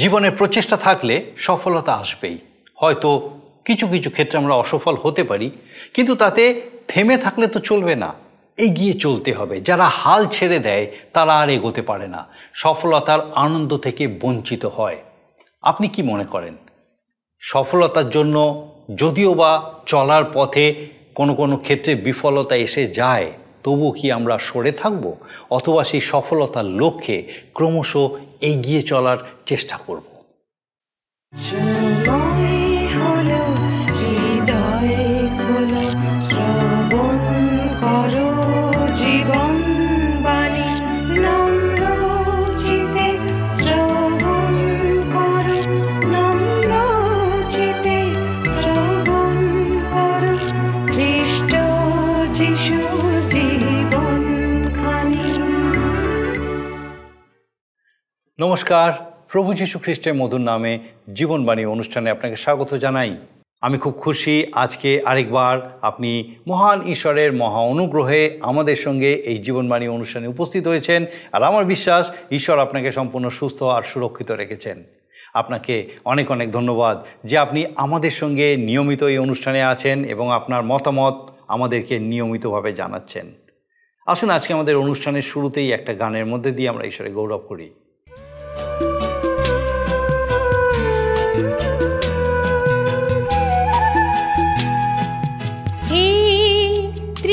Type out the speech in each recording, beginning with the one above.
জীবনে প্রচেষ্টা থাকলে সফলতা আসবেই হয়তো কিছু কিছু ক্ষেত্রে আমরা অসফল হতে পারি কিন্তু তাতে থেমে থাকলে তো চলবে না এগিয়ে চলতে হবে যারা হাল ছেড়ে দেয় তারা আর এগোতে পারে না সফলতার আনন্দ থেকে বঞ্চিত হয় আপনি কি মনে করেন সফলতার জন্য যদিও বা চলার পথে কোনো কোনো ক্ষেত্রে বিফলতা এসে যায় তবু কি আমরা সরে থাকব অথবা সেই সফলতার লক্ষ্যে ক্রমশ এগিয়ে চলার চেষ্টা করব নমস্কার প্রভু যীশু খ্রিস্টের মধুর নামে জীবনবাণী অনুষ্ঠানে আপনাকে স্বাগত জানাই আমি খুব খুশি আজকে আরেকবার আপনি মহান ঈশ্বরের মহা অনুগ্রহে আমাদের সঙ্গে এই জীবনবাণী অনুষ্ঠানে উপস্থিত হয়েছেন আর আমার বিশ্বাস ঈশ্বর আপনাকে সম্পূর্ণ সুস্থ আর সুরক্ষিত রেখেছেন আপনাকে অনেক অনেক ধন্যবাদ যে আপনি আমাদের সঙ্গে নিয়মিত এই অনুষ্ঠানে আছেন এবং আপনার মতামত আমাদেরকে নিয়মিতভাবে জানাচ্ছেন আসুন আজকে আমাদের অনুষ্ঠানের শুরুতেই একটা গানের মধ্যে দিয়ে আমরা ঈশ্বরে গৌরব করি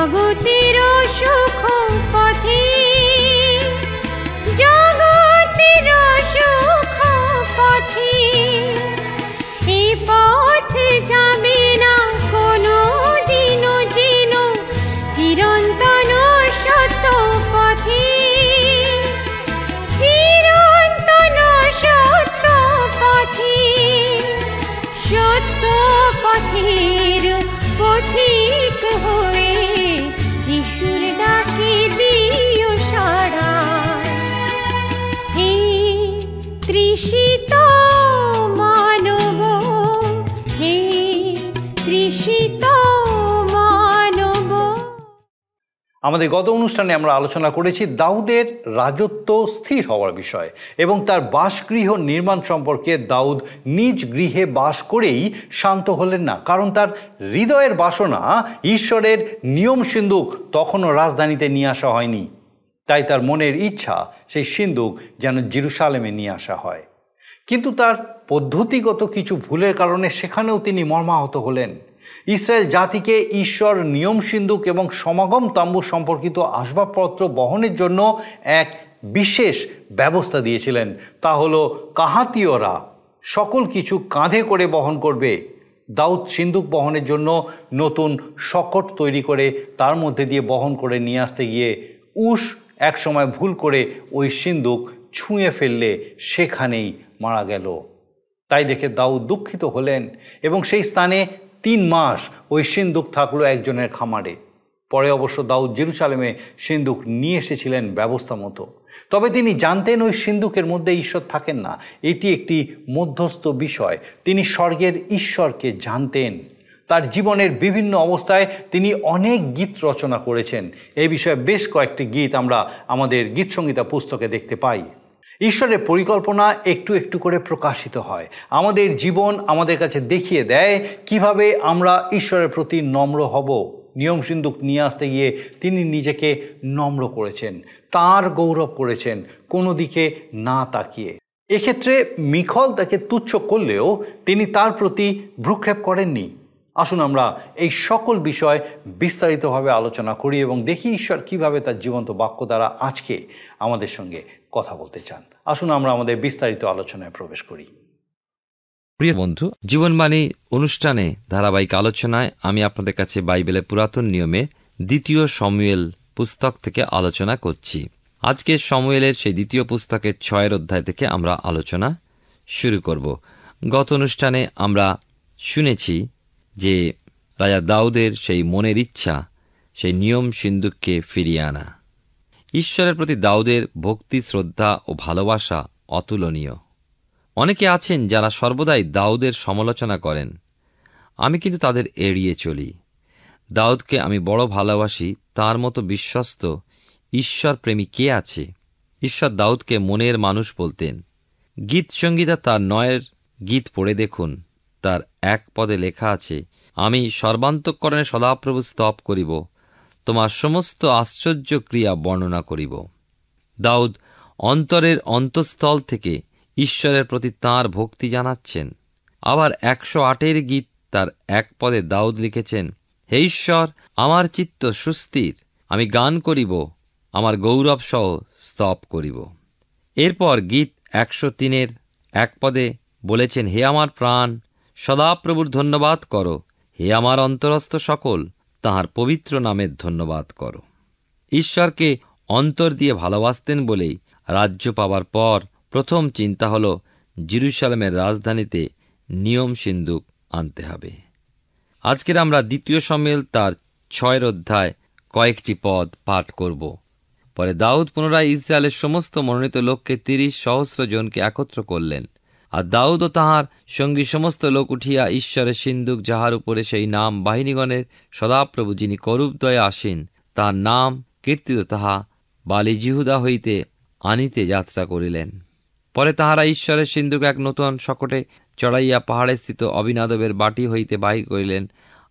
জগতের সুখ পথী আমাদের গত অনুষ্ঠানে আমরা আলোচনা করেছি দাউদের রাজত্ব স্থির হওয়ার বিষয় এবং তার বাসগৃহ নির্মাণ সম্পর্কে দাউদ নিজ গৃহে বাস করেই শান্ত হলেন না কারণ তার হৃদয়ের বাসনা ঈশ্বরের নিয়ম সিন্ধুক তখনও রাজধানীতে নিয়ে আসা হয়নি তাই তার মনের ইচ্ছা সেই সিন্ধুক যেন জিরুসালেমে নিয়ে আসা হয় কিন্তু তার পদ্ধতিগত কিছু ভুলের কারণে সেখানেও তিনি মর্মাহত হলেন ইসরায়েল জাতিকে ঈশ্বর নিয়ম সিন্ধুক এবং সমাগম তাম্বু সম্পর্কিত আসবাবপত্র বহনের জন্য এক বিশেষ ব্যবস্থা দিয়েছিলেন তা হল কাহাতীয়রা সকল কিছু কাঁধে করে বহন করবে দাউদ সিন্দুক বহনের জন্য নতুন শকট তৈরি করে তার মধ্যে দিয়ে বহন করে নিয়ে আসতে গিয়ে উস একসময় ভুল করে ওই সিন্দুক ছুঁয়ে ফেললে সেখানেই মারা গেল তাই দেখে দাউদ দুঃখিত হলেন এবং সেই স্থানে তিন মাস ওই সিন্দুক থাকলো একজনের খামারে পরে অবশ্য দাউদ জেরুসালেমে সিন্দুক নিয়ে এসেছিলেন ব্যবস্থা মতো তবে তিনি জানতেন ওই সিন্দুকের মধ্যে ঈশ্বর থাকেন না এটি একটি মধ্যস্থ বিষয় তিনি স্বর্গের ঈশ্বরকে জানতেন তার জীবনের বিভিন্ন অবস্থায় তিনি অনেক গীত রচনা করেছেন এই বিষয়ে বেশ কয়েকটি গীত আমরা আমাদের গীতসংগীতা পুস্তকে দেখতে পাই ঈশ্বরের পরিকল্পনা একটু একটু করে প্রকাশিত হয় আমাদের জীবন আমাদের কাছে দেখিয়ে দেয় কিভাবে আমরা ঈশ্বরের প্রতি নম্র হব নিয়ম সিন্ধুক নিয়ে আসতে গিয়ে তিনি নিজেকে নম্র করেছেন তার গৌরব করেছেন কোনো দিকে না তাকিয়ে এক্ষেত্রে মিখল তাকে তুচ্ছ করলেও তিনি তার প্রতি ভ্রুক্ষেপ করেননি আসুন আমরা এই সকল বিষয় বিস্তারিতভাবে আলোচনা করি এবং দেখি ঈশ্বর কিভাবে তার জীবন্ত বাক্য দ্বারা আজকে আমাদের সঙ্গে কথা বলতে চান আসুন আমরা আমাদের বিস্তারিত আলোচনায় প্রবেশ করি প্রিয় বন্ধু জীবনবাণী অনুষ্ঠানে ধারাবাহিক আলোচনায় আমি আপনাদের কাছে বাইবেলের পুরাতন নিয়মে দ্বিতীয় সমুয়েল পুস্তক থেকে আলোচনা করছি আজকে সমুয়েলের সেই দ্বিতীয় পুস্তকের ছয়ের অধ্যায় থেকে আমরা আলোচনা শুরু করব গত অনুষ্ঠানে আমরা শুনেছি যে রাজা দাউদের সেই মনের ইচ্ছা সেই নিয়ম সিন্ধুককে ফিরিয়ে আনা ঈশ্বরের প্রতি দাউদের ভক্তি শ্রদ্ধা ও ভালোবাসা অতুলনীয় অনেকে আছেন যারা সর্বদাই দাউদের সমালোচনা করেন আমি কিন্তু তাদের এড়িয়ে চলি দাউদকে আমি বড় ভালোবাসি তার মতো বিশ্বস্ত ঈশ্বর প্রেমী কে আছে ঈশ্বর দাউদকে মনের মানুষ বলতেন গীত সঙ্গীতা তার নয়ের গীত পড়ে দেখুন তার এক পদে লেখা আছে আমি সর্বান্তকরণে সদাপ্রভু স্তব করিব তোমার সমস্ত আশ্চর্য ক্রিয়া বর্ণনা করিব দাউদ অন্তরের অন্তঃস্থল থেকে ঈশ্বরের প্রতি তাঁর ভক্তি জানাচ্ছেন আবার একশো আটের গীত তার এক পদে দাউদ লিখেছেন হে ঈশ্বর আমার চিত্ত সুস্থির আমি গান করিব আমার গৌরব সহ স্তব করিব এরপর গীত একশো তিনের এক পদে বলেছেন হে আমার প্রাণ সদাপ্রভুর ধন্যবাদ করো হে আমার অন্তরস্থ সকল তাহার পবিত্র নামের ধন্যবাদ কর ঈশ্বরকে অন্তর দিয়ে ভালোবাসতেন বলেই রাজ্য পাওয়ার পর প্রথম চিন্তা হল জিরুসালামের রাজধানীতে নিয়ম সিন্ধুক আনতে হবে আজকের আমরা দ্বিতীয় সম্মেল তার ছয়ের অধ্যায় কয়েকটি পদ পাঠ করব পরে দাউদ পুনরায় ইসরায়েলের সমস্ত মনোনীত লোককে তিরিশ সহস্র জনকে একত্র করলেন আর দাউদ ও তাহার সঙ্গী সমস্ত লোক উঠিয়া ঈশ্বরের সিন্ধুক যাহার উপরে সেই নাম বাহিনীগণের সদাপ্রভু যিনি করুপদয়ে আসেন তাহার নাম কীর্তিত তাহা বালি জিহুদা হইতে আনিতে যাত্রা করিলেন পরে তাহারা ঈশ্বরের সিন্ধুক এক নতুন শকটে চড়াইয়া পাহাড়ে স্থিত অবিনাদবের বাটি হইতে বাহির করিলেন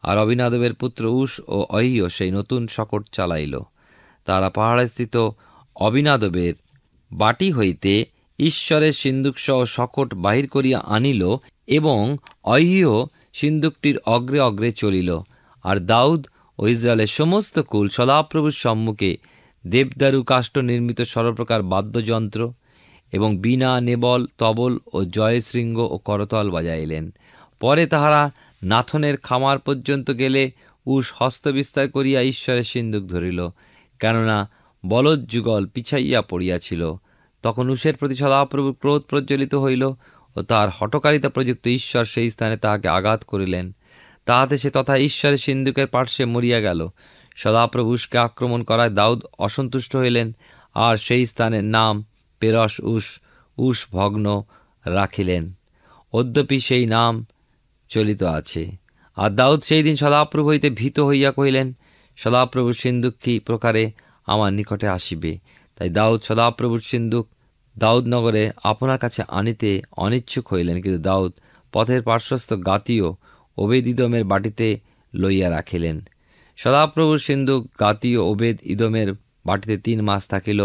আর অবিনাদবের পুত্র উষ ও অহিও সেই নতুন শকট চালাইল তারা পাহাড়ে স্থিত অবিনাদবের বাটি হইতে ঈশ্বরের সিন্দুকসহ শকট বাহির করিয়া আনিল এবং অহিও সিন্দুকটির অগ্রে অগ্রে চলিল আর দাউদ ও ইসরায়েলের সমস্ত কুল সদাপ্রভুর সম্মুখে দেবদারু কাষ্ট নির্মিত সর্বপ্রকার বাদ্যযন্ত্র এবং বিনা নেবল তবল ও জয়শৃঙ্গ ও করতল বাজাইলেন পরে তাহারা নাথনের খামার পর্যন্ত গেলে উষ হস্তবিস্তার করিয়া ঈশ্বরের সিন্দুক ধরিল কেননা বলদ যুগল পিছাইয়া পড়িয়াছিল তখন উষের প্রতি সদাপ্রভুর ক্রোধ প্রজ্বলিত হইল ও তার হটকারিতা প্রযুক্ত ঈশ্বর সেই স্থানে তাহাকে আঘাত করিলেন তাহাতে সে তথা ঈশ্বরের সিন্ধুকের পার্শ্বে মরিয়া গেল সদাপ্রভু উষকে আক্রমণ করায় দাউদ অসন্তুষ্ট হইলেন আর সেই স্থানের নাম পেরস উষ উষ ভগ্ন রাখিলেন অদ্যপি সেই নাম চলিত আছে আর দাউদ সেই দিন সদাপ্রভু হইতে ভীত হইয়া কহিলেন সদাপ্রভু সিন্ধুক কি প্রকারে আমার নিকটে আসিবে তাই দাউদ সদাপ্রভুর সিন্ধুক দাউদনগরে আপনার কাছে আনিতে অনিচ্ছুক হইলেন কিন্তু দাউদ পথের পার্শ্বস্থ গাতীয় ওবেদ ইদমের বাটিতে লইয়া রাখিলেন সদাপ্রভুর সিন্ধুক গাতীয় ওবেদ ইদমের বাটিতে তিন মাস থাকিল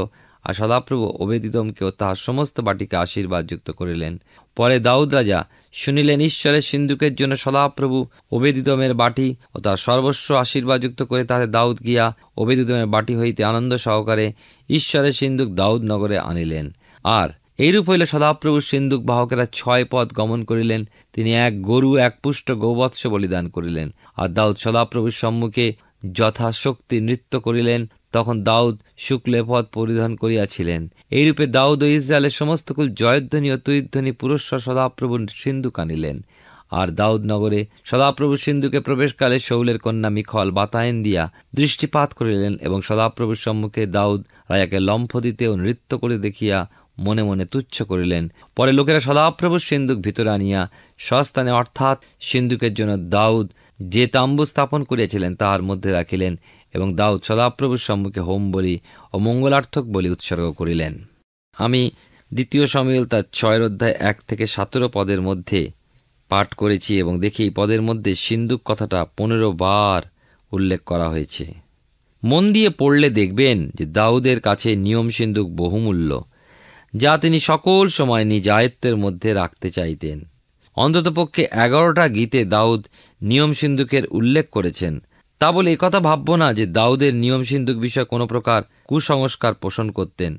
আর সদাপ্রভু ওবেদ ইদমকেও তাহার সমস্ত বাটিকে আশীর্বাদযুক্ত করিলেন পরে দাউদ রাজা শুনিলেন ঈশ্বরের সিন্ধুকের জন্য সদাপ্রভু ওবেদিদমের বাটি ও তার সর্বস্ব আশীর্বাদযুক্ত করে তাহলে দাউদ গিয়া ওবেদিদমের বাটি হইতে আনন্দ সহকারে ঈশ্বরের সিন্ধুক দাউদ নগরে আনিলেন আর এইরূপ হইলে সদাপ্রভুর সিন্ধুক বাহকেরা ছয় পথ গমন করিলেন তিনি এক গরু এক পুষ্ট গোবৎস বলিদান করিলেন আর দাউদ সদাপ্রভুর সম্মুখে যথাশক্তি নৃত্য করিলেন তখন দাউদ শুক্লে পদ পরিধান করিয়াছিলেন এইরূপে দাউদ ও ইসরায়েলের সমস্ত কুল জয়ধ্বনি ও তুইধ্বনি পুরস্কার সদাপ্রভু সিন্ধু কানিলেন আর দাউদ নগরে সদাপ্রভু সিন্ধুকে প্রবেশকালে শৌলের কন্যা মিখল বাতায়ন দিয়া দৃষ্টিপাত করিলেন এবং সদাপ্রভুর সম্মুখে দাউদ রাজাকে লম্ফ দিতে ও নৃত্য করে দেখিয়া মনে মনে তুচ্ছ করিলেন পরে লোকেরা সদাপ্রভুর সিন্ধুক ভিতরে আনিয়া সস্থানে অর্থাৎ সিন্ধুকের জন্য দাউদ যে তাম্বু স্থাপন করিয়াছিলেন তাহার মধ্যে রাখিলেন এবং দাউদ সদাপ্রভুর সম্মুখে হোম বলি ও মঙ্গলার্থক বলি উৎসর্গ করিলেন আমি দ্বিতীয় সমিল তার ছয় অধ্যায় এক থেকে সতেরো পদের মধ্যে পাঠ করেছি এবং দেখি পদের মধ্যে সিন্দুক কথাটা পনেরো বার উল্লেখ করা হয়েছে মন দিয়ে পড়লে দেখবেন যে দাউদের কাছে নিয়ম সিন্ধুক বহুমূল্য যা তিনি সকল সময় নিজ আয়ত্তের মধ্যে রাখতে চাইতেন অন্ততপক্ষে এগারোটা গীতে দাউদ নিয়ম সিন্ধুকের উল্লেখ করেছেন তা বলে একথা ভাবব না যে দাউদের নিয়ম সিন্ধুক বিষয়ে কোনো প্রকার কুসংস্কার পোষণ করতেন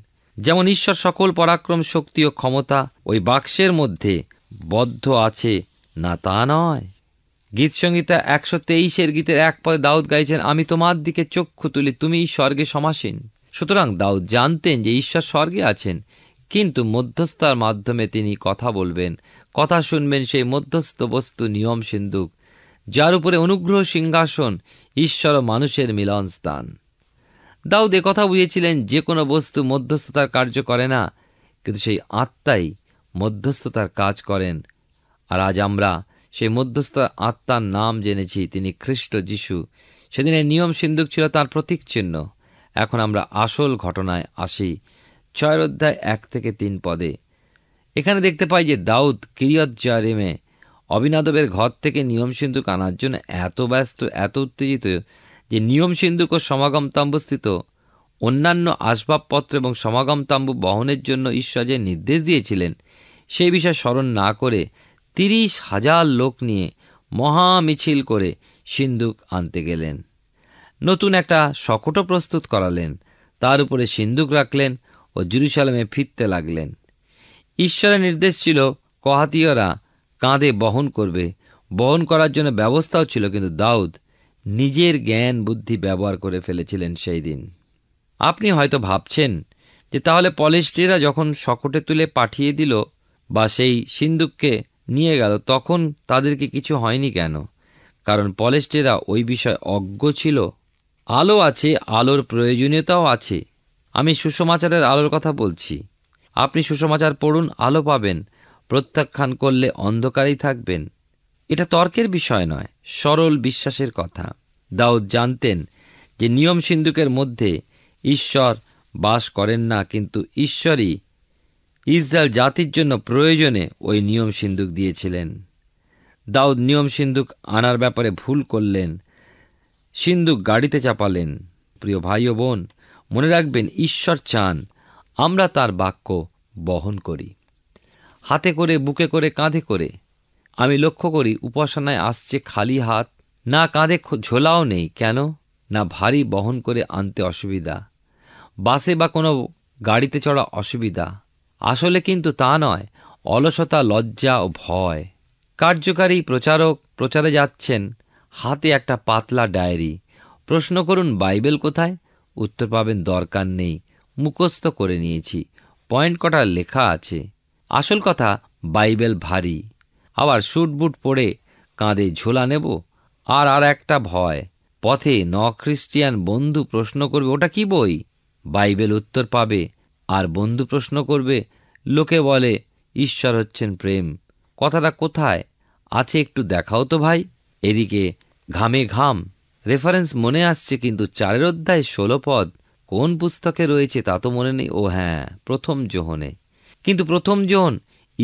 যেমন ঈশ্বর সকল পরাক্রম শক্তি ও ক্ষমতা ওই বাক্সের মধ্যে বদ্ধ আছে না তা নয় গীত সংহিতা একশো তেইশের গীতের এক পদে দাউদ গাইছেন আমি তোমার দিকে চক্ষু তুলি তুমি স্বর্গে সমাসীন সুতরাং দাউদ জানতেন যে ঈশ্বর স্বর্গে আছেন কিন্তু মধ্যস্থার মাধ্যমে তিনি কথা বলবেন কথা শুনবেন সেই মধ্যস্থ বস্তু নিয়ম সিন্ধুক যার উপরে অনুগ্রহ সিংহাসন ঈশ্বর ও মানুষের মিলন স্থান দাউদ কথা বুঝেছিলেন যে কোনো বস্তু মধ্যস্থতার কার্য করে না কিন্তু সেই আত্মাই মধ্যস্থতার কাজ করেন আর আজ আমরা সেই মধ্যস্থ আত্মার নাম জেনেছি তিনি খ্রিস্ট যিশু সেদিনের নিয়ম সিন্ধুক ছিল তার প্রতীক চিহ্ন এখন আমরা আসল ঘটনায় আসি ছয় অধ্যায় এক থেকে তিন পদে এখানে দেখতে পাই যে দাউদ কিরিয়ত জারেমে অবিনাদবের ঘর থেকে নিয়ম সিন্ধুক আনার জন্য এত ব্যস্ত এত উত্তেজিত যে নিয়ম সিন্ধুক ও সমাগম তাম্বস্থিত অন্যান্য আসবাবপত্র এবং সমাগম তাম্বু বহনের জন্য ঈশ্বর যে নির্দেশ দিয়েছিলেন সেই বিষয়ে স্মরণ না করে তিরিশ হাজার লোক নিয়ে মহা মিছিল করে সিন্ধুক আনতে গেলেন নতুন একটা শকটও প্রস্তুত করালেন তার উপরে সিন্ধুক রাখলেন ও জুরুসালামে ফিরতে লাগলেন ঈশ্বরের নির্দেশ ছিল কহাতীয়রা কাঁধে বহন করবে বহন করার জন্য ব্যবস্থাও ছিল কিন্তু দাউদ নিজের জ্ঞান বুদ্ধি ব্যবহার করে ফেলেছিলেন সেই দিন আপনি হয়তো ভাবছেন যে তাহলে পলেস্টিরা যখন শকটে তুলে পাঠিয়ে দিল বা সেই সিন্দুককে নিয়ে গেল তখন তাদেরকে কিছু হয়নি কেন কারণ পলেস্টেরা ওই বিষয়ে অজ্ঞ ছিল আলো আছে আলোর প্রয়োজনীয়তাও আছে আমি সুষমাচারের আলোর কথা বলছি আপনি সুসমাচার পড়ুন আলো পাবেন প্রত্যাখ্যান করলে অন্ধকারেই থাকবেন এটা তর্কের বিষয় নয় সরল বিশ্বাসের কথা দাউদ জানতেন যে নিয়ম সিন্ধুকের মধ্যে ঈশ্বর বাস করেন না কিন্তু ঈশ্বরই ইসরায়েল জাতির জন্য প্রয়োজনে ওই নিয়ম সিন্ধুক দিয়েছিলেন দাউদ নিয়ম সিন্ধুক আনার ব্যাপারে ভুল করলেন সিন্ধুক গাড়িতে চাপালেন প্রিয় ভাই ও বোন মনে রাখবেন ঈশ্বর চান আমরা তার বাক্য বহন করি হাতে করে বুকে করে কাঁধে করে আমি লক্ষ্য করি উপাসনায় আসছে খালি হাত না কাঁধে ঝোলাও নেই কেন না ভারী বহন করে আনতে অসুবিধা বাসে বা কোনো গাড়িতে চড়া অসুবিধা আসলে কিন্তু তা নয় অলসতা লজ্জা ও ভয় কার্যকারী প্রচারক প্রচারে যাচ্ছেন হাতে একটা পাতলা ডায়েরি প্রশ্ন করুন বাইবেল কোথায় উত্তর পাবেন দরকার নেই মুখস্থ করে নিয়েছি পয়েন্ট কটা লেখা আছে আসল কথা বাইবেল ভারী আবার বুট পড়ে কাঁধে ঝোলা নেব আর আর একটা ভয় পথে ন খ্রিস্টিয়ান বন্ধু প্রশ্ন করবে ওটা কি বই বাইবেল উত্তর পাবে আর বন্ধু প্রশ্ন করবে লোকে বলে ঈশ্বর হচ্ছেন প্রেম কথাটা কোথায় আছে একটু দেখাও তো ভাই এদিকে ঘামে ঘাম রেফারেন্স মনে আসছে কিন্তু চারের অধ্যায় ষোলো পদ কোন পুস্তকে রয়েছে তা তো মনে নেই ও হ্যাঁ প্রথম জোহনে কিন্তু প্রথম জোহন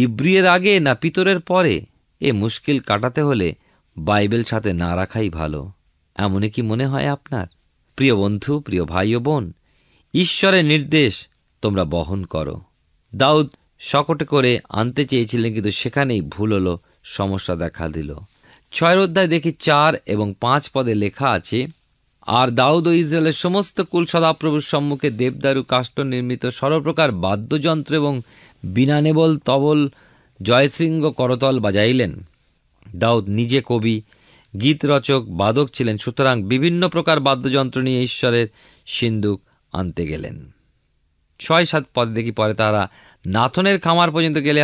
ইব্রিয়ের আগে না পিতরের পরে এ মুশকিল কাটাতে হলে বাইবেল সাথে না রাখাই ভালো এমনই কি মনে হয় আপনার প্রিয় বন্ধু প্রিয় ভাই ও বোন ঈশ্বরের নির্দেশ তোমরা বহন করো দাউদ শকটে করে আনতে চেয়েছিলেন কিন্তু সেখানেই ভুল হলো সমস্যা দেখা দিল ছয়ের অধ্যায় দেখি চার এবং পাঁচ পদে লেখা আছে আর দাউদ ও ইসরায়েলের সমস্ত কুল সদাপ্রভুর সম্মুখে দেবদারু কাষ্ঠ নির্মিত সর্বপ্রকার বাদ্যযন্ত্র এবং বিনানেবল তবল জয়শৃঙ্গ করতল বাজাইলেন দাউদ নিজে কবি গীতরচক বাদক ছিলেন সুতরাং বিভিন্ন প্রকার বাদ্যযন্ত্র নিয়ে ঈশ্বরের সিন্দুক আনতে গেলেন ছয় সাত পদ দেখি পরে তারা নাথনের খামার পর্যন্ত গেলে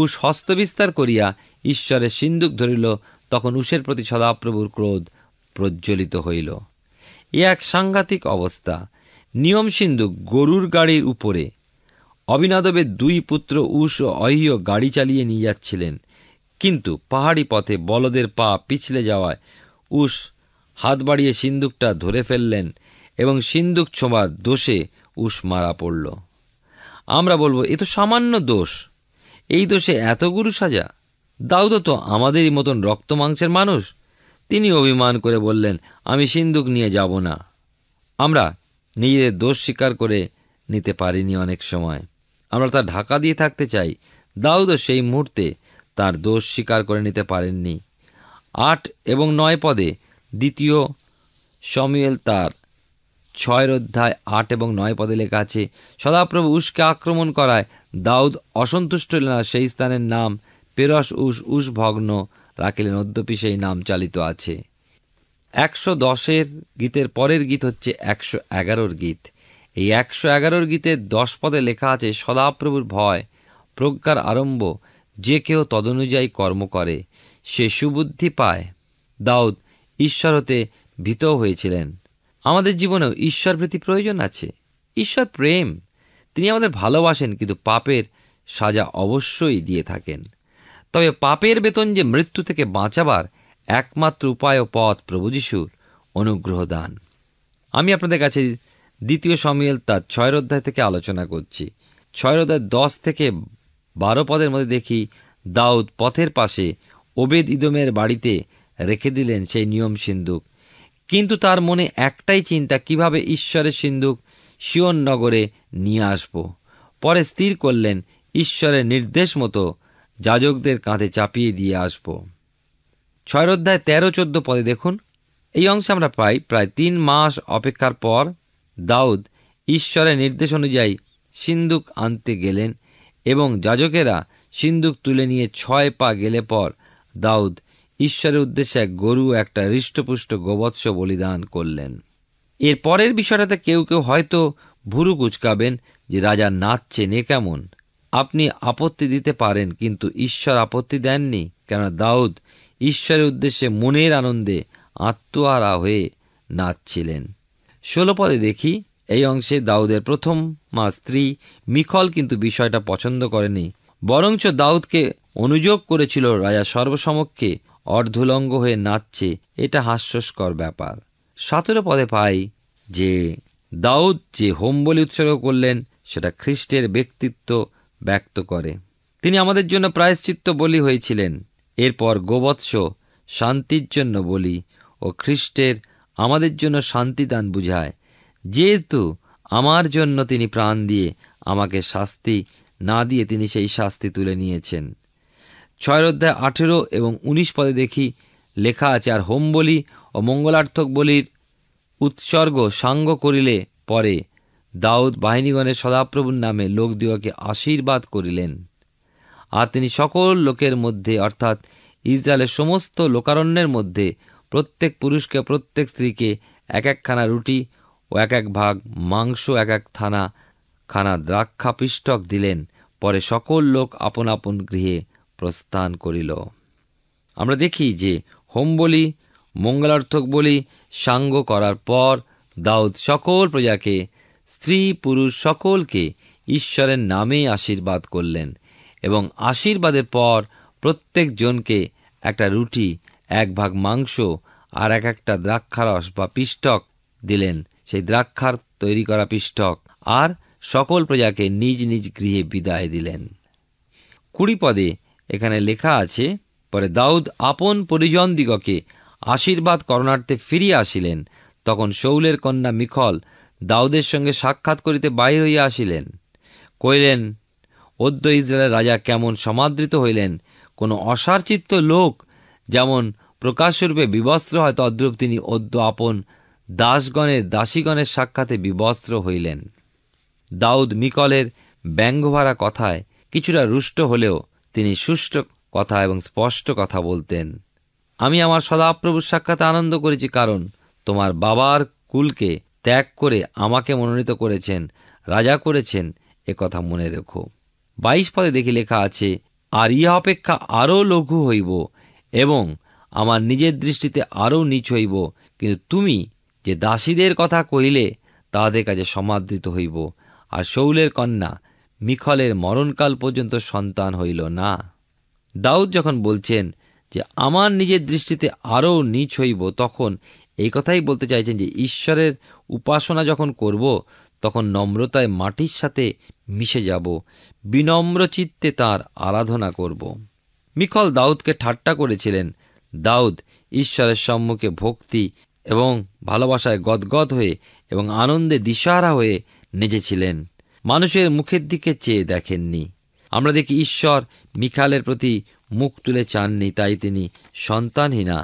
উষ হস্তবিস্তার করিয়া ঈশ্বরের সিন্দুক ধরিল তখন উষের প্রতি সদাপ্রভুর ক্রোধ প্রজ্বলিত হইল এ এক সাংঘাতিক অবস্থা নিয়ম সিন্ধু গরুর গাড়ির উপরে অবিনাদবের দুই পুত্র উষ ও অহিয় গাড়ি চালিয়ে নিয়ে যাচ্ছিলেন কিন্তু পাহাড়ি পথে বলদের পা পিছলে যাওয়ায় উষ হাত বাড়িয়ে সিন্দুকটা ধরে ফেললেন এবং সিন্দুক ছোঁবার দোষে উষ মারা পড়ল আমরা বলবো এ তো সামান্য দোষ এই দোষে এত গুরু সাজা দাউদ তো আমাদেরই মতন রক্ত মাংসের মানুষ তিনি অভিমান করে বললেন আমি সিন্দুক নিয়ে যাব না আমরা নিজেদের দোষ স্বীকার করে নিতে পারিনি অনেক সময় আমরা তা ঢাকা দিয়ে থাকতে চাই দাউদও সেই মুহূর্তে তার দোষ স্বীকার করে নিতে পারেননি আট এবং নয় পদে দ্বিতীয় সমিয়েল তার ছয়ের অধ্যায় আট এবং নয় পদে লেখা আছে সদাপ্রভু উসকে আক্রমণ করায় দাউদ অসন্তুষ্ট হলেন সেই স্থানের নাম পেরস উস উস ভগ্ন রাকেলের অদ্যপি সেই নাম চালিত আছে একশো দশের গীতের পরের গীত হচ্ছে একশো এগারোর গীত এই একশো এগারোর গীতের দশ পদে লেখা আছে সদাপ্রভুর ভয় প্রজ্ঞার আরম্ভ যে কেউ তদনুযায়ী কর্ম করে সে সুবুদ্ধি পায় দাউদ ঈশ্বর হতে ভীত হয়েছিলেন আমাদের জীবনেও ঈশ্বর প্রীতি প্রয়োজন আছে ঈশ্বর প্রেম তিনি আমাদের ভালোবাসেন কিন্তু পাপের সাজা অবশ্যই দিয়ে থাকেন তবে পাপের বেতন যে মৃত্যু থেকে বাঁচাবার একমাত্র উপায় ও পথ প্রভু যিশুর অনুগ্রহ দান আমি আপনাদের কাছে দ্বিতীয় সমিয়েল তার ছয় অধ্যায় থেকে আলোচনা করছি ছয় অধ্যায় দশ থেকে বারো পদের মধ্যে দেখি দাউদ পথের পাশে ওবেদ ইদমের বাড়িতে রেখে দিলেন সেই নিয়ম সিন্ধুক কিন্তু তার মনে একটাই চিন্তা কিভাবে ঈশ্বরের সিন্ধুক শিওন নগরে নিয়ে আসব পরে স্থির করলেন ঈশ্বরের নির্দেশ মতো যাজকদের কাঁধে চাপিয়ে দিয়ে আসব ছয় অধ্যায় তেরো চোদ্দ পদে দেখুন এই অংশে আমরা পাই প্রায় তিন মাস অপেক্ষার পর দাউদ ঈশ্বরের নির্দেশ অনুযায়ী সিন্দুক আনতে গেলেন এবং যাজকেরা সিন্দুক তুলে নিয়ে ছয় পা গেলে পর দাউদ ঈশ্বরের উদ্দেশ্যে এক গরু একটা হৃষ্টপুষ্ট গোবৎস বলিদান করলেন এর পরের বিষয়টাতে কেউ কেউ হয়তো ভুরু কুচকাবেন যে রাজা নাচছে নে কেমন আপনি আপত্তি দিতে পারেন কিন্তু ঈশ্বর আপত্তি দেননি কেন দাউদ ঈশ্বরের উদ্দেশ্যে মনের আনন্দে আত্মহারা হয়ে নাচছিলেন ষোলো পদে দেখি এই অংশে দাউদের প্রথম মা স্ত্রী মিখল কিন্তু বিষয়টা পছন্দ করেনি বরঞ্চ দাউদকে অনুযোগ করেছিল রাজা সর্বসমক্ষে অর্ধুলঙ্গ হয়ে নাচছে এটা হাস্যস্কর ব্যাপার সতেরো পদে পাই যে দাউদ যে হোম বলি উৎসর্গ করলেন সেটা খ্রিস্টের ব্যক্তিত্ব ব্যক্ত করে তিনি আমাদের জন্য প্রায়শ্চিত্ত বলি হয়েছিলেন এরপর গোবৎস শান্তির জন্য বলি ও খ্রিস্টের আমাদের জন্য শান্তিদান বুঝায় যেহেতু আমার জন্য তিনি প্রাণ দিয়ে আমাকে শাস্তি না দিয়ে তিনি সেই শাস্তি তুলে নিয়েছেন ছয় অধ্যায় আঠেরো এবং উনিশ পদে দেখি লেখা আছে আর হোম বলি ও মঙ্গলার্থক বলির উৎসর্গ সাঙ্গ করিলে পরে দাউদ বাহিনীগণের সদাপ্রভুর নামে লোক দিওয়াকে আশীর্বাদ করিলেন আর তিনি সকল লোকের মধ্যে অর্থাৎ ইসরায়েলের সমস্ত লোকারণ্যের মধ্যে প্রত্যেক পুরুষকে প্রত্যেক স্ত্রীকে এক একখানা রুটি ও এক এক ভাগ মাংস এক এক থানা খানা দ্রাক্ষা পিষ্টক দিলেন পরে সকল লোক আপন আপন গৃহে প্রস্থান করিল আমরা দেখি যে হোম বলি মঙ্গলার্থক বলি সাঙ্গ করার পর দাউদ সকল প্রজাকে স্ত্রী পুরুষ সকলকে ঈশ্বরের নামে আশীর্বাদ করলেন এবং আশীর্বাদের পর প্রত্যেক জনকে একটা রুটি এক ভাগ মাংস আর এক একটা দ্রাক্ষারস বা পিষ্টক দিলেন সেই দ্রাক্ষার তৈরি করা পিষ্টক আর সকল প্রজাকে নিজ নিজ গৃহে বিদায় দিলেন কুড়ি পদে এখানে লেখা আছে পরে দাউদ আপন পরিজন দিগকে আশীর্বাদ করণার্থে ফিরিয়ে আসিলেন তখন শৌলের কন্যা মিখল দাউদের সঙ্গে সাক্ষাৎ করিতে বাহির হইয়া আসিলেন কইলেন অদ্য ইসরায়েলের রাজা কেমন সমাদৃত হইলেন কোনো অসারচিত্ত লোক যেমন প্রকাশরূপে বিবস্ত্র হয় তদ্রূপ তিনি অদ্য আপন দাসগণের দাসীগণের সাক্ষাতে বিবস্ত্র হইলেন দাউদ মিকলের ব্যঙ্গভারা কথায় কিছুটা রুষ্ট হলেও তিনি সুষ্ঠ কথা এবং স্পষ্ট কথা বলতেন আমি আমার সদাপ্রভুর সাক্ষাতে আনন্দ করেছি কারণ তোমার বাবার কুলকে ত্যাগ করে আমাকে মনোনীত করেছেন রাজা করেছেন এ কথা মনে রেখো বাইশ পদে দেখি লেখা আছে আর ইহা অপেক্ষা আরও লঘু হইব এবং আমার নিজের দৃষ্টিতে আরও নিচ হইব কিন্তু তুমি যে দাসীদের কথা কহিলে তাহাদের কাছে সমাদৃত হইব আর শৌলের কন্যা মিখলের মরণকাল পর্যন্ত সন্তান হইল না দাউদ যখন বলছেন যে আমার নিজের দৃষ্টিতে আরও নিচ হইব তখন এই কথাই বলতে চাইছেন যে ঈশ্বরের উপাসনা যখন করব তখন নম্রতায় মাটির সাথে মিশে যাব বিনম্র চিত্তে তার আরাধনা করব মিখল দাউদকে ঠাট্টা করেছিলেন দাউদ ঈশ্বরের সম্মুখে ভক্তি এবং ভালোবাসায় গদগদ হয়ে এবং আনন্দে দিশাহারা হয়ে নেজেছিলেন মানুষের মুখের দিকে চেয়ে দেখেননি আমরা দেখি ঈশ্বর মিখালের প্রতি মুখ তুলে চাননি তাই তিনি সন্তানহীনা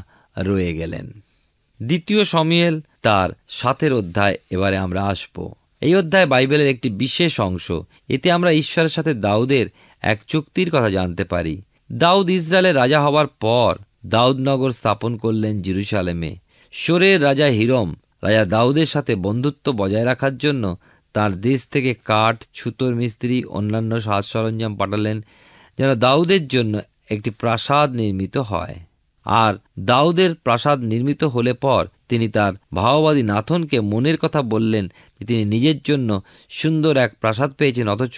রয়ে গেলেন দ্বিতীয় সমিয়েল তার সাতের অধ্যায় এবারে আমরা আসব এই অধ্যায় বাইবেলের একটি বিশেষ অংশ এতে আমরা ঈশ্বরের সাথে দাউদের এক চুক্তির কথা জানতে পারি দাউদ ইসরায়েলের রাজা হওয়ার পর দাউদনগর স্থাপন করলেন জিরুসালেমে সোরের রাজা হিরম রাজা দাউদের সাথে বন্ধুত্ব বজায় রাখার জন্য তার দেশ থেকে কাঠ ছুতর মিস্ত্রি অন্যান্য সাজ সরঞ্জাম পাঠালেন যেন দাউদের জন্য একটি প্রাসাদ নির্মিত হয় আর দাউদের প্রাসাদ নির্মিত হলে পর তিনি তার ভাওবাদী নাথনকে মনের কথা বললেন তিনি নিজের জন্য সুন্দর এক প্রাসাদ পেয়েছেন অথচ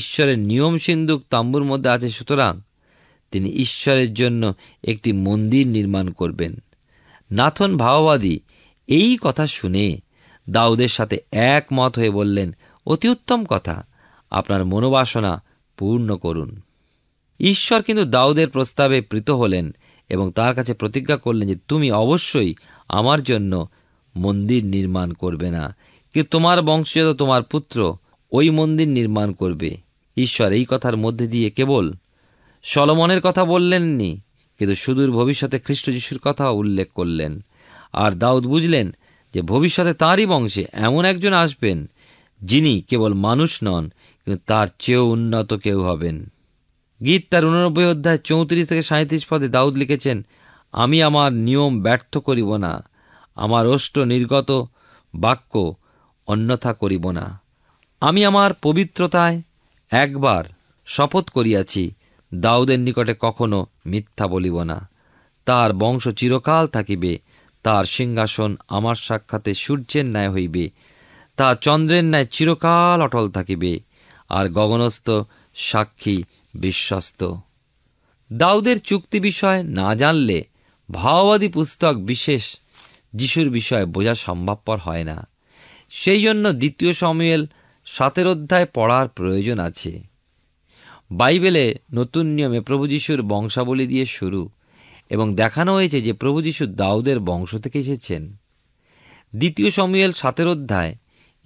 ঈশ্বরের নিয়ম সিন্ধুক তাম্বুর মধ্যে আছে সুতরাং তিনি ঈশ্বরের জন্য একটি মন্দির নির্মাণ করবেন নাথন ভাওবাদী এই কথা শুনে দাউদের সাথে একমত হয়ে বললেন অতি উত্তম কথা আপনার মনোবাসনা পূর্ণ করুন ঈশ্বর কিন্তু দাউদের প্রস্তাবে প্রীত হলেন এবং তার কাছে প্রতিজ্ঞা করলেন যে তুমি অবশ্যই আমার জন্য মন্দির নির্মাণ করবে না কি তোমার বংশীয় তোমার পুত্র ওই মন্দির নির্মাণ করবে ঈশ্বর এই কথার মধ্যে দিয়ে কেবল সলমনের কথা বললেননি কিন্তু সুদূর ভবিষ্যতে খ্রিস্ট যিশুর কথা উল্লেখ করলেন আর দাউদ বুঝলেন যে ভবিষ্যতে তাঁরই বংশে এমন একজন আসবেন যিনি কেবল মানুষ নন কিন্তু তার চেয়েও উন্নত কেউ হবেন গীত তার উননব্বই অধ্যায় চৌত্রিশ থেকে সাঁত্রিশ পদে দাউদ লিখেছেন আমি আমার নিয়ম ব্যর্থ করিব না আমার অষ্ট নির্গত বাক্য অন্যথা করিব না আমি আমার পবিত্রতায় একবার শপথ করিয়াছি দাউদের নিকটে কখনো মিথ্যা বলিব না তার বংশ চিরকাল থাকিবে তার সিংহাসন আমার সাক্ষাতে সূর্যের ন্যায় হইবে তা চন্দ্রের ন্যায় চিরকাল অটল থাকিবে আর গগনস্থ সাক্ষী বিশ্বস্ত দাউদের চুক্তি বিষয় না জানলে ভাওবাদী পুস্তক বিশেষ যিশুর বিষয়ে বোঝা সম্ভবপর হয় না সেই জন্য দ্বিতীয় সময়েল সাতের অধ্যায় পড়ার প্রয়োজন আছে বাইবেলে নতুন নিয়মে প্রভু যিশুর বংশাবলী দিয়ে শুরু এবং দেখানো হয়েছে যে প্রভু যিশু দাউদের বংশ থেকে এসেছেন দ্বিতীয় সময়েল সাতের অধ্যায়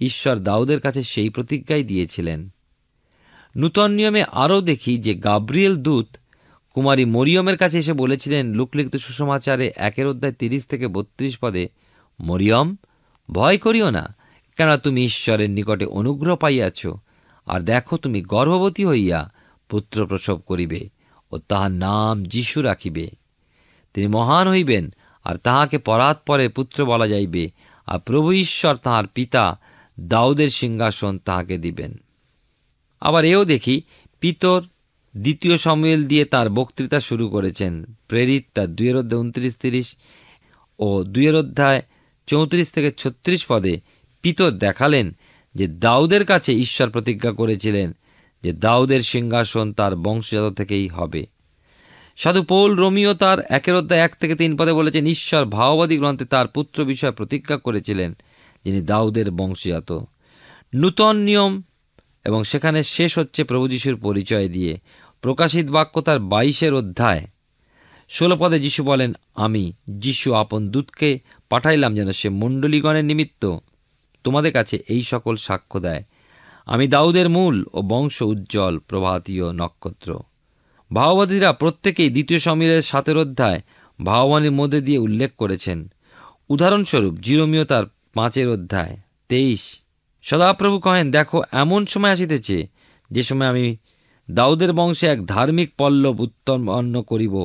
ঈশ্বর দাউদের কাছে সেই প্রতিজ্ঞাই দিয়েছিলেন নূতন নিয়মে আরও দেখি যে গাব্রিয়েল দূত কুমারী মরিয়মের কাছে এসে বলেছিলেন লুকলিখিত সুষমাচারে একের অধ্যায় তিরিশ থেকে বত্রিশ পদে মরিয়ম ভয় করিও না কেন তুমি ঈশ্বরের নিকটে অনুগ্রহ পাইয়াছ আর দেখো তুমি গর্ভবতী হইয়া পুত্র প্রসব করিবে ও তাহার নাম যিশু রাখিবে তিনি মহান হইবেন আর তাহাকে পরে পুত্র বলা যাইবে আর প্রভু ঈশ্বর তাহার পিতা দাউদের সিংহাসন তাহাকে দিবেন আবার এও দেখি পিতর দ্বিতীয় সময়েল দিয়ে তার বক্তৃতা শুরু করেছেন প্রেরিত তার দুয়ের অধ্যায় উনত্রিশ তিরিশ ও দুয়ের অধ্যায় চৌত্রিশ থেকে ছত্রিশ পদে পিতর দেখালেন যে দাউদের কাছে ঈশ্বর প্রতিজ্ঞা করেছিলেন যে দাউদের সিংহাসন তার বংশজাত থেকেই হবে সাধু পৌল রোমিও তার একের অধ্যায় এক থেকে তিন পদে বলেছেন ঈশ্বর ভাওবাদী গ্রন্থে তার পুত্র বিষয়ে প্রতিজ্ঞা করেছিলেন যিনি দাউদের বংশজাত নূতন নিয়ম এবং সেখানে শেষ হচ্ছে প্রভু যিশুর পরিচয় দিয়ে প্রকাশিত বাক্য তার বাইশের অধ্যায় ষোলো পদে যিশু বলেন আমি যিশু আপন দূতকে পাঠাইলাম যেন সে মণ্ডলীগণের নিমিত্ত তোমাদের কাছে এই সকল সাক্ষ্য দেয় আমি দাউদের মূল ও বংশ উজ্জ্বল প্রভাতীয় নক্ষত্র ভাওবাদীরা প্রত্যেকেই দ্বিতীয় সমীরের সাতের অধ্যায় ভাওবানীর মধ্যে দিয়ে উল্লেখ করেছেন উদাহরণস্বরূপ জিরোমীয় তার পাঁচের অধ্যায় তেইশ সদাপ্রভু কহেন দেখো এমন সময় আসিতেছে যে সময় আমি দাউদের বংশে এক ধার্মিক পল্লব উত্তন্ন করিব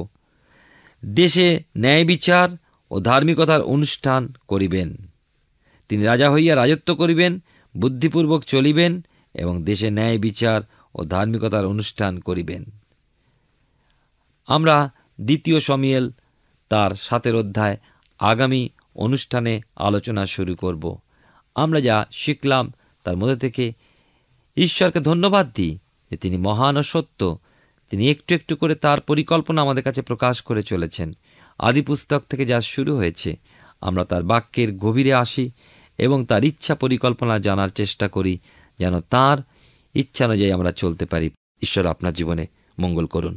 দেশে ন্যায় বিচার ও ধার্মিকতার অনুষ্ঠান করিবেন তিনি রাজা হইয়া রাজত্ব করিবেন বুদ্ধিপূর্বক চলিবেন এবং দেশে ন্যায় বিচার ও ধার্মিকতার অনুষ্ঠান করিবেন আমরা দ্বিতীয় সমিয়েল তার সাতের অধ্যায় আগামী অনুষ্ঠানে আলোচনা শুরু করব আমরা যা শিখলাম তার মধ্যে থেকে ঈশ্বরকে ধন্যবাদ দিই যে তিনি মহান ও সত্য তিনি একটু একটু করে তার পরিকল্পনা আমাদের কাছে প্রকাশ করে চলেছেন আদি পুস্তক থেকে যা শুরু হয়েছে আমরা তার বাক্যের গভীরে আসি এবং তার ইচ্ছা পরিকল্পনা জানার চেষ্টা করি যেন তার ইচ্ছা অনুযায়ী আমরা চলতে পারি ঈশ্বর আপনার জীবনে মঙ্গল করুন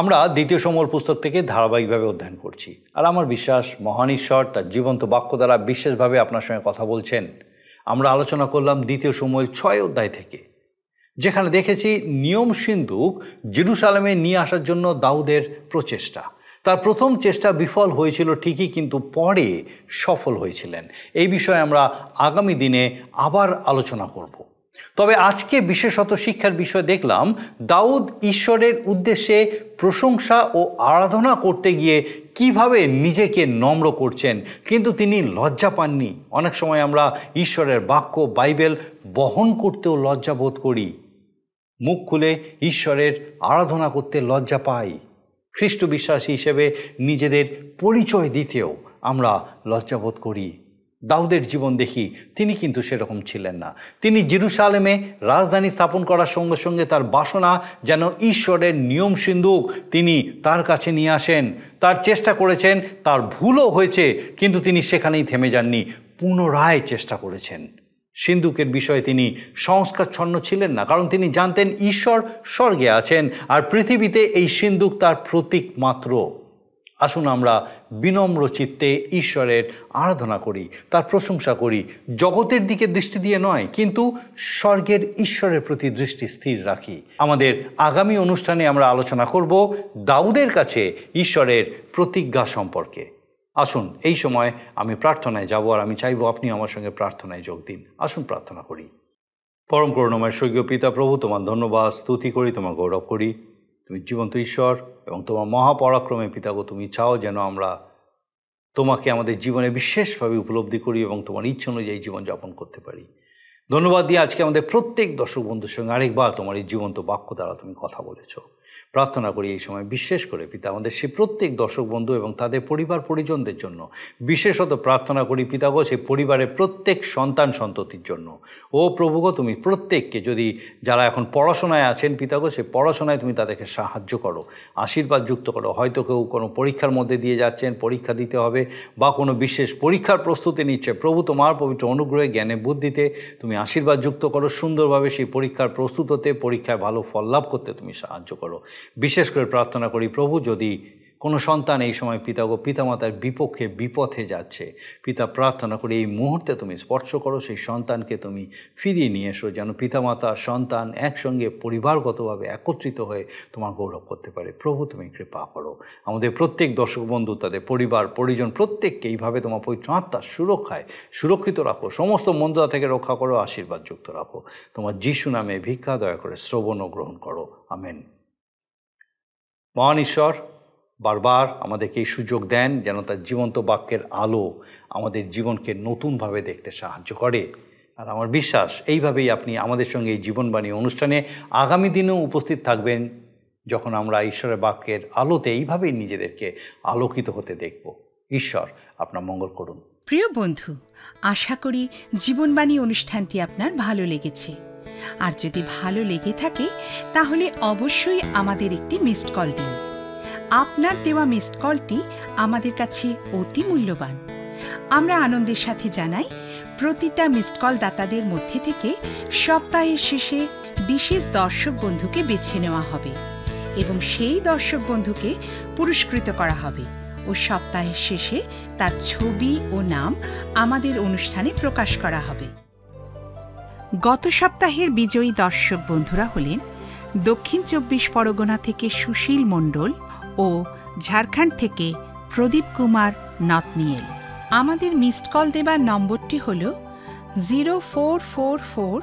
আমরা দ্বিতীয় সমল পুস্তক থেকে ধারাবাহিকভাবে অধ্যয়ন করছি আর আমার বিশ্বাস মহান ঈশ্বর তার জীবন্ত বাক্য দ্বারা বিশেষভাবে আপনার সঙ্গে কথা বলছেন আমরা আলোচনা করলাম দ্বিতীয় সময় ছয় অধ্যায় থেকে যেখানে দেখেছি নিয়ম সিন্ধুক জিরুসালামে নিয়ে আসার জন্য দাউদের প্রচেষ্টা তার প্রথম চেষ্টা বিফল হয়েছিল ঠিকই কিন্তু পরে সফল হয়েছিলেন এই বিষয়ে আমরা আগামী দিনে আবার আলোচনা করবো তবে আজকে বিশেষত শিক্ষার বিষয় দেখলাম দাউদ ঈশ্বরের উদ্দেশ্যে প্রশংসা ও আরাধনা করতে গিয়ে কিভাবে নিজেকে নম্র করছেন কিন্তু তিনি লজ্জা পাননি অনেক সময় আমরা ঈশ্বরের বাক্য বাইবেল বহন করতেও লজ্জা বোধ করি মুখ খুলে ঈশ্বরের আরাধনা করতে লজ্জা পাই খ্রিস্ট বিশ্বাসী হিসেবে নিজেদের পরিচয় দিতেও আমরা লজ্জাবোধ করি দাউদের জীবন দেখি তিনি কিন্তু সেরকম ছিলেন না তিনি জিরুসালেমে রাজধানী স্থাপন করার সঙ্গে সঙ্গে তার বাসনা যেন ঈশ্বরের নিয়ম সিন্ধুক তিনি তার কাছে নিয়ে আসেন তার চেষ্টা করেছেন তার ভুলও হয়েছে কিন্তু তিনি সেখানেই থেমে যাননি পুনরায় চেষ্টা করেছেন সিন্ধুকের বিষয়ে তিনি সংস্কারচ্ছন্ন ছিলেন না কারণ তিনি জানতেন ঈশ্বর স্বর্গে আছেন আর পৃথিবীতে এই সিন্ধুক তার প্রতীক মাত্র আসুন আমরা বিনম্র চিত্তে ঈশ্বরের আরাধনা করি তার প্রশংসা করি জগতের দিকে দৃষ্টি দিয়ে নয় কিন্তু স্বর্গের ঈশ্বরের প্রতি দৃষ্টি স্থির রাখি আমাদের আগামী অনুষ্ঠানে আমরা আলোচনা করব দাউদের কাছে ঈশ্বরের প্রতিজ্ঞা সম্পর্কে আসুন এই সময় আমি প্রার্থনায় যাব আর আমি চাইব আপনি আমার সঙ্গে প্রার্থনায় যোগ দিন আসুন প্রার্থনা করি পরম করুণময় স্বর্গীয় পিতা প্রভু তোমার ধন্যবাদ স্তুতি করি তোমার গৌরব করি তুমি জীবন্ত ঈশ্বর এবং তোমার মহাপরাক্রমে পিতাগো তুমি চাও যেন আমরা তোমাকে আমাদের জীবনে বিশেষভাবে উপলব্ধি করি এবং তোমার ইচ্ছে অনুযায়ী জীবনযাপন করতে পারি ধন্যবাদ দিয়ে আজকে আমাদের প্রত্যেক দর্শক বন্ধুর সঙ্গে আরেকবার তোমার এই জীবন্ত বাক্য দ্বারা তুমি কথা বলেছো প্রার্থনা করি এই সময় বিশেষ করে পিতা আমাদের সে প্রত্যেক দর্শক বন্ধু এবং তাদের পরিবার পরিজনদের জন্য বিশেষত প্রার্থনা করি পিতাগ সেই পরিবারের প্রত্যেক সন্তান সন্ততির জন্য ও প্রভুগ তুমি প্রত্যেককে যদি যারা এখন পড়াশোনায় আছেন পিতাগ সে পড়াশোনায় তুমি তাদেরকে সাহায্য করো আশীর্বাদ যুক্ত করো হয়তো কেউ কোনো পরীক্ষার মধ্যে দিয়ে যাচ্ছেন পরীক্ষা দিতে হবে বা কোনো বিশেষ পরীক্ষার প্রস্তুতি নিচ্ছে প্রভু তোমার পবিত্র অনুগ্রহে জ্ঞানে বুদ্ধিতে তুমি আশীর্বাদ যুক্ত করো সুন্দরভাবে সেই পরীক্ষার প্রস্তুত হতে পরীক্ষায় ভালো ফল লাভ করতে তুমি সাহায্য করো বিশেষ করে প্রার্থনা করি প্রভু যদি কোনো সন্তান এই সময় পিতা পিতামাতার বিপক্ষে বিপথে যাচ্ছে পিতা প্রার্থনা করে এই মুহূর্তে তুমি স্পর্শ করো সেই সন্তানকে তুমি ফিরিয়ে নিয়ে এসো যেন পিতামাতা সন্তান একসঙ্গে পরিবারগতভাবে একত্রিত হয়ে তোমার গৌরব করতে পারে প্রভু তুমি কৃপা করো আমাদের প্রত্যেক দর্শক বন্ধু তাদের পরিবার পরিজন প্রত্যেককে এইভাবে তোমার পবিত্র আত্মার সুরক্ষায় সুরক্ষিত রাখো সমস্ত মন্দতা থেকে রক্ষা করো আশীর্বাদ যুক্ত রাখো তোমার যিশু নামে ভিক্ষা দয়া করে শ্রবণ গ্রহণ করো আমেন মহান ঈশ্বর বারবার আমাদেরকে এই সুযোগ দেন যেন তার জীবন্ত বাক্যের আলো আমাদের জীবনকে নতুনভাবে দেখতে সাহায্য করে আর আমার বিশ্বাস এইভাবেই আপনি আমাদের সঙ্গে এই জীবনবাণী অনুষ্ঠানে আগামী দিনেও উপস্থিত থাকবেন যখন আমরা ঈশ্বরের বাক্যের আলোতে এইভাবেই নিজেদেরকে আলোকিত হতে দেখব ঈশ্বর আপনার মঙ্গল করুন প্রিয় বন্ধু আশা করি জীবনবাণী অনুষ্ঠানটি আপনার ভালো লেগেছে আর যদি ভালো লেগে থাকে তাহলে অবশ্যই আমাদের একটি মিসড কল দিন আপনার দেওয়া মিসড কলটি আমাদের কাছে অতি মূল্যবান আমরা আনন্দের সাথে জানাই প্রতিটা মিসড কল দাতাদের মধ্যে থেকে সপ্তাহের শেষে বিশেষ দর্শক বন্ধুকে বেছে নেওয়া হবে এবং সেই দর্শক বন্ধুকে পুরস্কৃত করা হবে ও সপ্তাহের শেষে তার ছবি ও নাম আমাদের অনুষ্ঠানে প্রকাশ করা হবে গত সপ্তাহের বিজয়ী দর্শক বন্ধুরা হলেন দক্ষিণ চব্বিশ পরগনা থেকে সুশীল মণ্ডল ও ঝাড়খণ্ড থেকে প্রদীপ কুমার নতনিয়েল আমাদের মিসড কল দেবার নম্বরটি হল zero four four four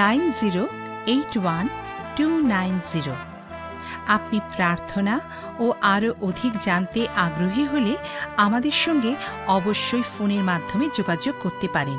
nine zero eight one two nine zero আপনি প্রার্থনা ও আরও অধিক জানতে আগ্রহী হলে আমাদের সঙ্গে অবশ্যই ফোনের মাধ্যমে যোগাযোগ করতে পারেন